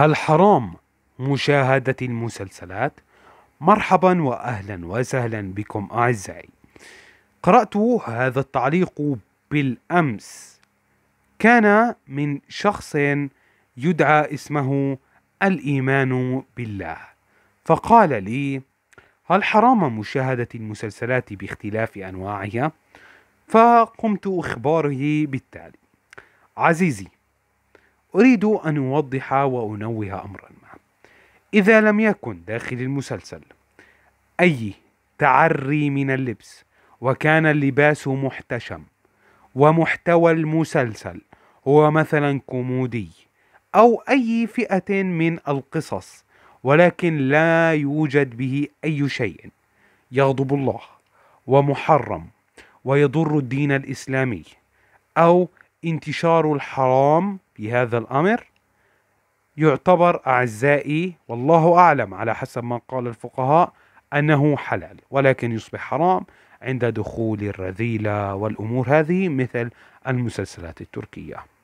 هل حرام مشاهدة المسلسلات؟ مرحبا واهلا وسهلا بكم اعزائي. قرأت هذا التعليق بالامس. كان من شخص يدعى اسمه الايمان بالله. فقال لي: هل حرام مشاهدة المسلسلات باختلاف انواعها؟ فقمت اخباره بالتالي: عزيزي أريد أن أوضح وأنوه أمرا ما إذا لم يكن داخل المسلسل أي تعري من اللبس وكان اللباس محتشم ومحتوى المسلسل هو مثلا كومودي أو أي فئة من القصص ولكن لا يوجد به أي شيء يغضب الله ومحرم ويضر الدين الإسلامي أو انتشار الحرام بهذا الأمر يعتبر أعزائي والله أعلم على حسب ما قال الفقهاء أنه حلال ولكن يصبح حرام عند دخول الرذيلة والأمور هذه مثل المسلسلات التركية